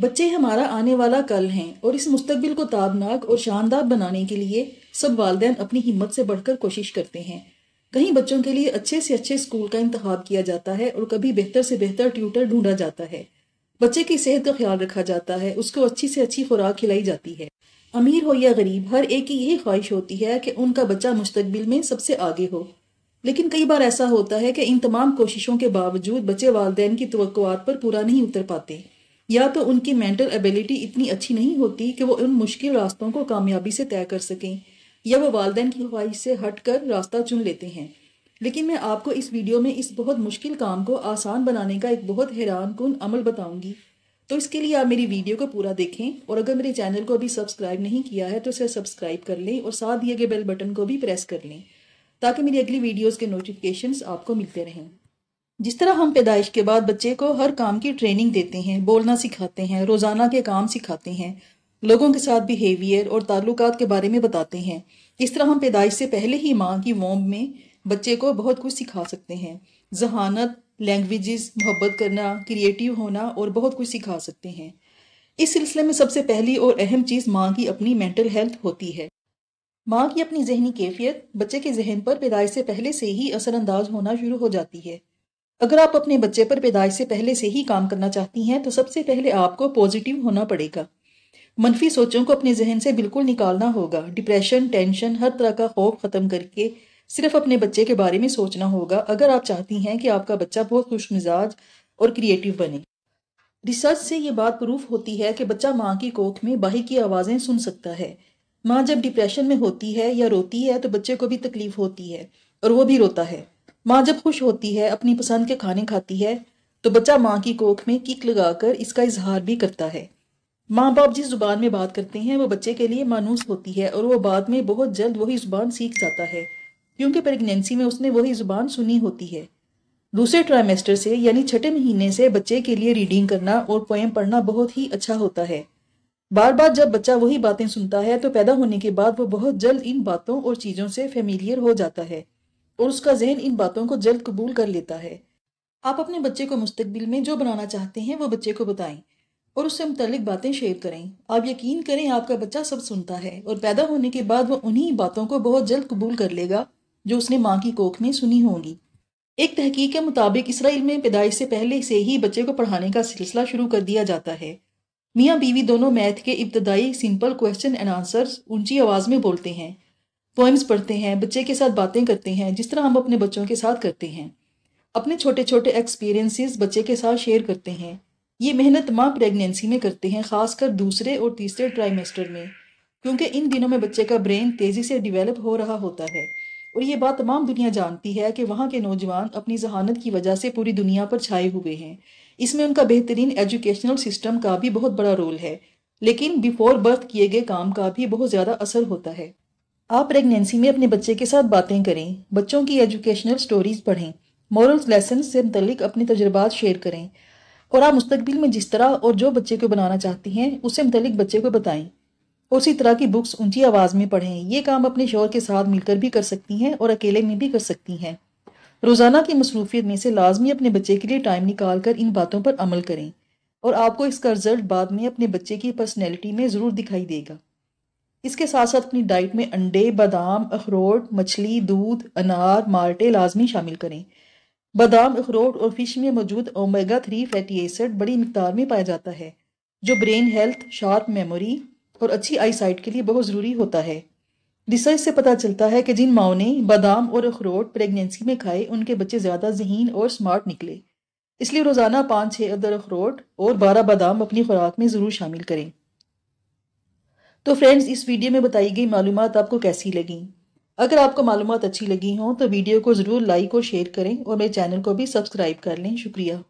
बच्चे हमारा आने वाला कल हैं और इस मुस्तबिल को ताबनाक और शानदार बनाने के लिए सब वालदे अपनी हिम्मत से बढ़कर कोशिश करते हैं कहीं बच्चों के लिए अच्छे से अच्छे स्कूल का इंतजाम किया जाता है और कभी बेहतर से बेहतर ट्यूटर ढूंढा जाता है बच्चे की सेहत का ख्याल रखा जाता है उसको अच्छी से अच्छी खुराक खिलाई जाती है अमीर हो या गरीब हर एक की यही ख्वाहिश होती है कि उनका बच्चा मुस्तबिल में सबसे आगे हो लेकिन कई बार ऐसा होता है कि इन तमाम कोशिशों के बावजूद बच्चे वालदेन की तो पर पूरा नहीं उतर पाते या तो उनकी मेंटल एबिलिटी इतनी अच्छी नहीं होती कि वो उन मुश्किल रास्तों को कामयाबी से तय कर सकें या वो वालदेन की ख्वाहिश से हट कर रास्ता चुन लेते हैं लेकिन मैं आपको इस वीडियो में इस बहुत मुश्किल काम को आसान बनाने का एक बहुत हैरान कन अमल बताऊँगी तो इसके लिए आप मेरी वीडियो को पूरा देखें और अगर मेरे चैनल को अभी सब्सक्राइब नहीं किया है तो इसे सब्सक्राइब कर लें और साथ दिए गए बेल बटन को भी प्रेस कर लें ताकि मेरी अगली वीडियोज़ के नोटिफिकेशंस आपको मिलते रहें जिस तरह हम पैदाइश के बाद बच्चे को हर काम की ट्रेनिंग देते हैं बोलना सिखाते हैं रोज़ाना के काम सिखाते हैं लोगों के साथ बिहेवियर और ताल्लुक के बारे में बताते हैं इस तरह हम पैदाइश से पहले ही माँ की वोम में बच्चे को बहुत कुछ सिखा सकते हैं जहानत लैंग्वेजेस मोहब्बत करना क्रिएटिव होना और बहुत कुछ सिखा सकते हैं इस सिलसिले में सबसे पहली और अहम चीज़ माँ की अपनी मेंटल हेल्थ होती है माँ की अपनी जहनी कैफियत बच्चे के जहन पर पैदाइश से पहले से ही असरअंदाज होना शुरू हो जाती है अगर आप अपने बच्चे पर पैदाइश से पहले से ही काम करना चाहती हैं तो सबसे पहले आपको पॉजिटिव होना पड़ेगा मनफी सोचों को अपने जहन से बिल्कुल निकालना होगा डिप्रेशन टेंशन हर तरह का खौफ ख़त्म करके सिर्फ अपने बच्चे के बारे में सोचना होगा अगर आप चाहती हैं कि आपका बच्चा बहुत खुश मिजाज और क्रिएटिव बने रिसर्च से ये बात प्रूफ होती है कि बच्चा माँ की कोख में बाहर की आवाज़ें सुन सकता है माँ जब डिप्रेशन में होती है या रोती है तो बच्चे को भी तकलीफ होती है और वो भी रोता है माँ जब खुश होती है अपनी पसंद के खाने खाती है तो बच्चा माँ की कोख में किक लगाकर इसका इजहार भी करता है माँ बाप जिस जुबान में बात करते हैं वो बच्चे के लिए मानूस होती है और वो बाद में बहुत जल्द वही जुबान सीख जाता है क्योंकि प्रेगनेंसी में उसने वही जुबान सुनी होती है दूसरे ट्राइमेस्टर से यानी छठे महीने से बच्चे के लिए रीडिंग करना और पोएम पढ़ना बहुत ही अच्छा होता है बार बार जब बच्चा वही बातें सुनता है तो पैदा होने के बाद वो बहुत जल्द इन बातों और चीज़ों से फेमिलियर हो जाता है और उसका जहन इन बातों को जल्द कबूल कर लेता है आप अपने बच्चे को मुस्तबिल में जो बनाना चाहते हैं वो बच्चे को बताएं और उससे मुतलिक बातें शेयर करें आप यकीन करें आपका बच्चा सब सुनता है और पैदा होने के बाद वह उन्हीं बातों को बहुत जल्द कबूल कर लेगा जो उसने माँ की कोख में सुनी होंगी एक तहकीक के मुताबिक इसराइल में पैदाइश से पहले से ही बच्चे को पढ़ाने का सिलसिला शुरू कर दिया जाता है मियाँ बीवी दोनों मैथ के इब्तदाई सिंपल क्वेश्चन एंड आंसर्स ऊंची आवाज़ में बोलते हैं पोइम्स पढ़ते हैं बच्चे के साथ बातें करते हैं जिस तरह हम अपने बच्चों के साथ करते हैं अपने छोटे छोटे एक्सपीरियंसेस बच्चे के साथ शेयर करते हैं ये मेहनत माँ प्रेगनेंसी में करते हैं ख़ासकर दूसरे और तीसरे ट्राइमेस्टर में क्योंकि इन दिनों में बच्चे का ब्रेन तेज़ी से डिवेलप हो रहा होता है और ये बात तमाम दुनिया जानती है कि वहाँ के नौजवान अपनी जहानत की वजह से पूरी दुनिया पर छाए हुए हैं इसमें उनका बेहतरीन एजुकेशनल सिस्टम का भी बहुत बड़ा रोल है लेकिन बिफोर बर्थ किए गए काम का भी बहुत ज़्यादा असर होता है आप प्रेगनेंसी में अपने बच्चे के साथ बातें करें बच्चों की एजुकेशनल स्टोरीज पढ़ें मॉरल्स लेसन से मतलब अपने तजुर्बात शेयर करें और आप मुस्तबिल में जिस तरह और जो बच्चे को बनाना चाहती हैं उससे मतलब बच्चे को बताएं उसी तरह की बुक्स ऊंची आवाज़ में पढ़ें ये काम अपने शोर के साथ मिलकर भी कर सकती हैं और अकेले में भी कर सकती हैं रोज़ाना की मसरूफियत में से लाजमी अपने बच्चे के लिए टाइम निकाल कर इन बातों पर अमल करें और आपको इसका रिजल्ट बाद में अपने बच्चे की पर्सनैलिटी में ज़रूर दिखाई देगा इसके साथ साथ अपनी डाइट में अंडे बादाम अखरोट मछली दूध अनार माल्टे लाजमी शामिल करें बादाम अखरोट और फिश में मौजूद ओमेगा थ्री फैटी एसिड बड़ी मकदार में पाया जाता है जो ब्रेन हेल्थ शार्प मेमोरी और अच्छी आईसाइट के लिए बहुत ज़रूरी होता है रिसर्च से पता चलता है कि जिन माओ ने बादाम और अखरोट प्रेगनेंसी में खाए उनके बच्चे ज़्यादा जहीन और स्मार्ट निकले इसलिए रोज़ाना पाँच छः अदर अखरोट और बारह बादाम अपनी खुराक में ज़रूर शामिल करें तो फ्रेंड्स इस वीडियो में बताई गई मालूम आपको कैसी लगी अगर आपको मालूम अच्छी लगी हों तो वीडियो को ज़रूर लाइक और शेयर करें और मेरे चैनल को भी सब्सक्राइब कर लें शुक्रिया